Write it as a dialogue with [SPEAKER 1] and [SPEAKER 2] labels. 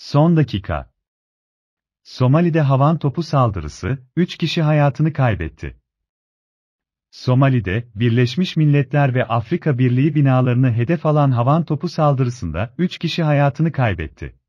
[SPEAKER 1] Son dakika. Somali'de havan topu saldırısı, 3 kişi hayatını kaybetti. Somali'de, Birleşmiş Milletler ve Afrika Birliği binalarını hedef alan havan topu saldırısında 3 kişi hayatını kaybetti.